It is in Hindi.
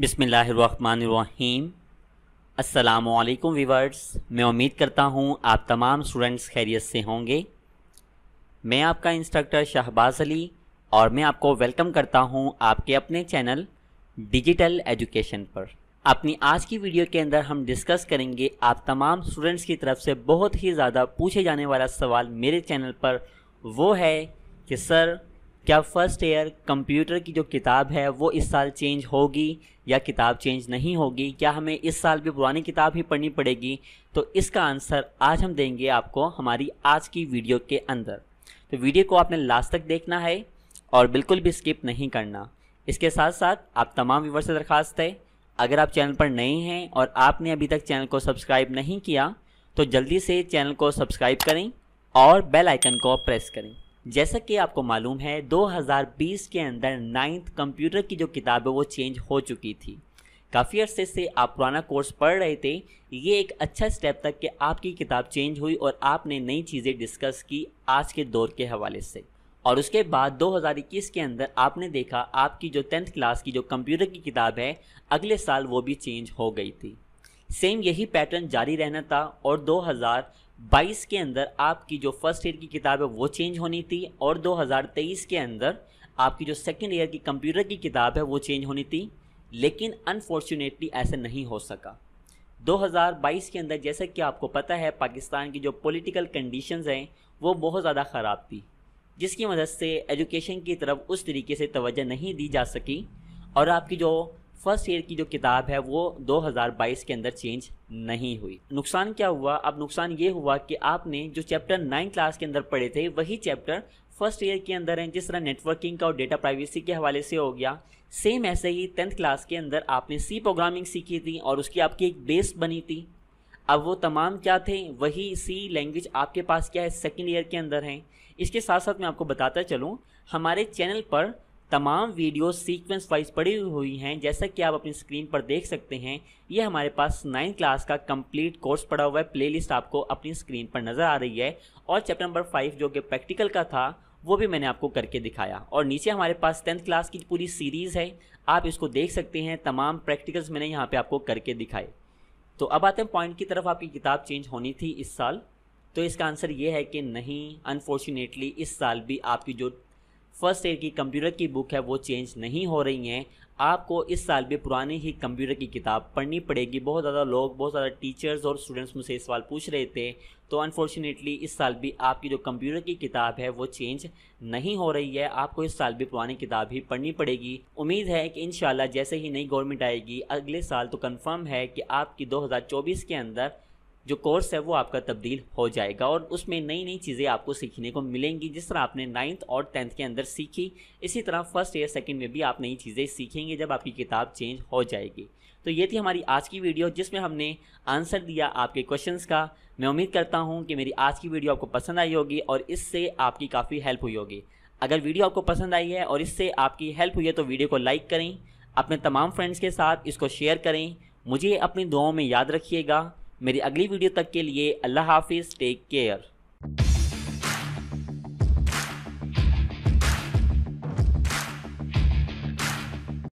बिसमीम् अल्लाम वीवर्स मैं उम्मीद करता हूँ आप तमाम स्टूडेंट्स खैरियत से होंगे मैं आपका इंस्ट्रक्टर शहबाज़ अली और मैं आपको वेलकम करता हूँ आपके अपने चैनल डिजिटल एजुकेशन पर अपनी आज की वीडियो के अंदर हम डिस्कस करेंगे आप तमाम स्टूडेंट्स की तरफ से बहुत ही ज़्यादा पूछे जाने वाला सवाल मेरे चैनल पर वो है कि सर क्या फर्स्ट ईयर कंप्यूटर की जो किताब है वो इस साल चेंज होगी या किताब चेंज नहीं होगी क्या हमें इस साल भी पुरानी किताब ही पढ़नी पड़ेगी तो इसका आंसर आज हम देंगे आपको हमारी आज की वीडियो के अंदर तो वीडियो को आपने लास्ट तक देखना है और बिल्कुल भी स्किप नहीं करना इसके साथ साथ आप तमाम व्यूवर से दरख्वास्त है अगर आप चैनल पर नए हैं और आपने अभी तक चैनल को सब्सक्राइब नहीं किया तो जल्दी से चैनल को सब्सक्राइब करें और बेल आइकन को प्रेस करें जैसा कि आपको मालूम है 2020 के अंदर नाइन्थ कंप्यूटर की जो किताब है वो चेंज हो चुकी थी काफ़ी अरसे से आप पुराना कोर्स पढ़ रहे थे ये एक अच्छा स्टेप था कि आपकी किताब चेंज हुई और आपने नई चीज़ें डिस्कस की आज के दौर के हवाले से और उसके बाद 2021 के अंदर आपने देखा आपकी जो टेंथ क्लास की जो कंप्यूटर की किताब है अगले साल वो भी चेंज हो गई थी सेम यही पैटर्न जारी रहना था और 2022 के अंदर आपकी जो फर्स्ट ईयर की किताब है वो चेंज होनी थी और 2023 के अंदर आपकी जो सेकेंड ईयर की कंप्यूटर की किताब है वो चेंज होनी थी लेकिन अनफॉर्चुनेटली ऐसा नहीं हो सका 2022 के अंदर जैसा कि आपको पता है पाकिस्तान की जो पॉलिटिकल कंडीशंस हैं वो बहुत ज़्यादा ख़राब थी जिसकी मदद से एजुकेशन की तरफ उस तरीके से तवज्जो नहीं दी जा सकी और आपकी जो फर्स्ट ईयर की जो किताब है वो 2022 के अंदर चेंज नहीं हुई नुकसान क्या हुआ अब नुकसान ये हुआ कि आपने जो चैप्टर नाइन क्लास के अंदर पढ़े थे वही चैप्टर फर्स्ट ईयर के अंदर हैं जिस तरह नेटवर्किंग का और डेटा प्राइवेसी के हवाले से हो गया सेम ऐसे ही टेंथ क्लास के अंदर आपने सी प्रोग्रामिंग सीखी थी और उसकी आपकी एक बेस बनी थी अब वो तमाम क्या थे वही सी लैंग्वेज आपके पास क्या है सेकेंड ईयर के अंदर हैं इसके साथ साथ मैं आपको बताता चलूँ हमारे चैनल पर तमाम वीडियो सीक्वेंस वाइज पड़ी हुई हैं जैसा कि आप अपनी स्क्रीन पर देख सकते हैं ये हमारे पास नाइन क्लास का कंप्लीट कोर्स पड़ा हुआ है प्लेलिस्ट आपको अपनी स्क्रीन पर नज़र आ रही है और चैप्टर नंबर फाइव जो कि प्रैक्टिकल का था वो भी मैंने आपको करके दिखाया और नीचे हमारे पास टेंथ क्लास की पूरी सीरीज़ है आप इसको देख सकते हैं तमाम प्रैक्टिकल्स मैंने यहाँ पर आपको करके दिखाए तो अब आते हैं पॉइंट की तरफ आपकी किताब चेंज होनी थी इस साल तो इसका आंसर ये है कि नहीं अनफॉर्चुनेटली इस साल भी आपकी जो फर्स्ट ईयर की कंप्यूटर की बुक है वो चेंज नहीं हो रही हैं आपको इस साल भी पुरानी ही कंप्यूटर की किताब पढ़नी पड़ेगी बहुत ज़्यादा लोग बहुत ज़्यादा टीचर्स और स्टूडेंट्स मुझसे सवाल पूछ रहे थे तो अनफॉर्चुनेटली इस साल भी आपकी जो कंप्यूटर की किताब है वो चेंज नहीं हो रही है आपको इस साल भी पुरानी किताब ही पढ़नी पड़ेगी उम्मीद है कि इन जैसे ही नई गवर्नमेंट आएगी अगले साल तो कन्फर्म है कि आपकी दो के अंदर जो कोर्स है वो आपका तब्दील हो जाएगा और उसमें नई नई चीज़ें आपको सीखने को मिलेंगी जिस तरह आपने नाइन्थ और टेंथ के अंदर सीखी इसी तरह फर्स्ट ईयर सेकेंड में भी आप नई चीज़ें सीखेंगे जब आपकी किताब चेंज हो जाएगी तो ये थी हमारी आज की वीडियो जिसमें हमने आंसर दिया आपके क्वेश्चन का मैं उम्मीद करता हूँ कि मेरी आज की वीडियो आपको पसंद आई होगी और इससे आपकी काफ़ी हेल्प हुई होगी अगर वीडियो आपको पसंद आई है और इससे आपकी हेल्प हुई है तो वीडियो को लाइक करें अपने तमाम फ्रेंड्स के साथ इसको शेयर करें मुझे अपनी दुआओं में याद रखिएगा मेरी अगली वीडियो तक के लिए अल्लाह हाफिज़ टेक केयर